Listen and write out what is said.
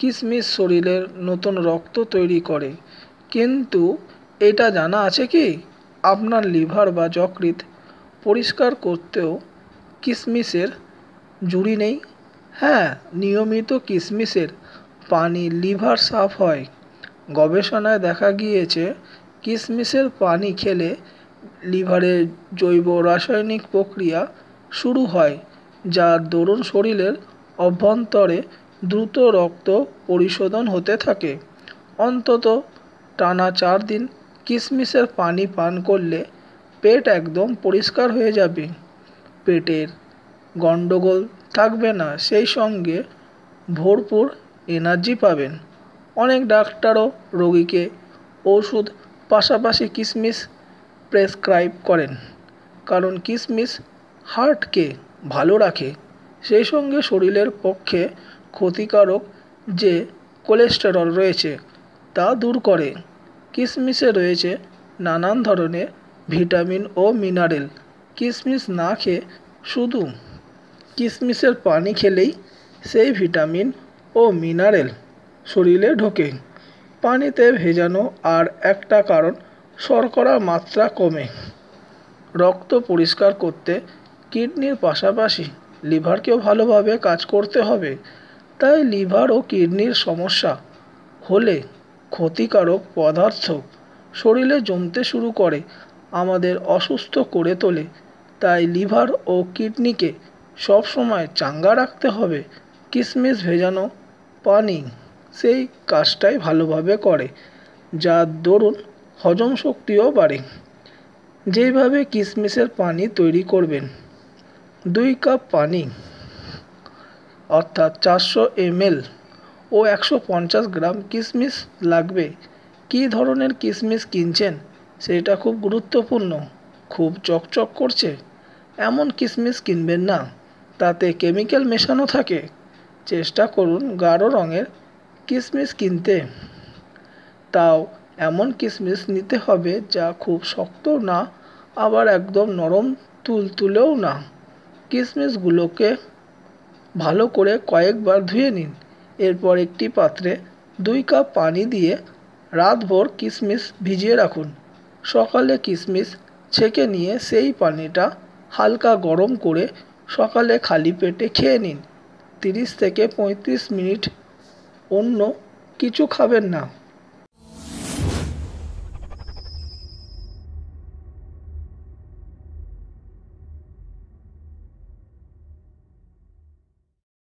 কিশমিশ শরীরের নতুন রক্ত তৈরি করে কিন্তু এটা জানা আছে কি আপনার লিভার বা যকৃৎ পরিষ্কার করতেও কিশমিশের জুড়ি নেই হ্যাঁ নিয়মিত কিশমিশের পানি লিভার সাফ হয় গবেষণায় দেখা গিয়েছে কিশমিশের পানি খেলে লিভারের জৈব রাসায়নিক প্রক্রিয়া শুরু হয় যা দরুন শরীরের অভ্যন্তরে দ্রুত রক্ত পরিশোধন হতে থাকে অন্তত টানা চার দিন কিশমিশের পানি পান করলে পেট একদম পরিষ্কার হয়ে যাবে পেটের গণ্ডগোল থাকবে না সেই সঙ্গে ভরপুর এনার্জি পাবেন অনেক ডাক্তারও রোগীকে ওষুধ পাশাপাশি কিশমিশ প্রেসক্রাইব করেন কারণ কিশমিশ হার্টকে ভালো রাখে সেই সঙ্গে শরীরের পক্ষে ক্ষতিকারক যে কোলেস্টেরল রয়েছে তা দূর করে কিশমিশে রয়েছে নানান ধরনের ভিটামিন ও মিনারেল কিশমিশ না খেয়ে শুধু কিশমিশের পানি খেলেই সেই ভিটামিন ও মিনারেল শরীরে ঢোকে পানিতে ভেজানো আর একটা কারণ শর্করার মাত্রা কমে রক্ত পরিষ্কার করতে কিডনির পাশাপাশি লিভারকেও ভালোভাবে কাজ করতে হবে তাই লিভার ও কিডনির সমস্যা হলে ক্ষতিকারক পদার্থ শরীরে জমতে শুরু করে আমাদের অসুস্থ করে তোলে তাই লিভার ও কিডনিকে সবসময় চাঙ্গা রাখতে হবে কিশমিশ ভেজানো পানি সেই কাজটাই ভালোভাবে করে যার দরুন হজম শক্তিও বাড়ে যেইভাবে কিশমিশের পানি তৈরি করবেন দুই কাপ পানি অর্থাৎ চারশো এমএল ও একশো পঞ্চাশ গ্রাম কিশমিশ লাগবে কী ধরনের কিশমিশ কিনছেন সেটা খুব গুরুত্বপূর্ণ খুব চকচক করছে এমন কিশমিশ কিনবেন না তাতে কেমিক্যাল মেশানো থাকে চেষ্টা করুন গাঢ় রঙের কিশমিশ কিনতে তাও এমন কিশমিশ নিতে হবে যা খুব শক্ত না আবার একদম নরম তুলতুলেও না কিশমিশগুলোকে ভালো করে কয়েকবার ধুয়ে নিন এরপর একটি পাত্রে দুই কাপ পানি দিয়ে রাতভর কিশমিশ ভিজিয়ে রাখুন সকালে কিশমিশ ছেঁকে নিয়ে সেই পানিটা হালকা গরম করে সকালে খালি পেটে খেয়ে নিন তিরিশ থেকে পঁয়ত্রিশ মিনিট অন্য কিছু খাবেন না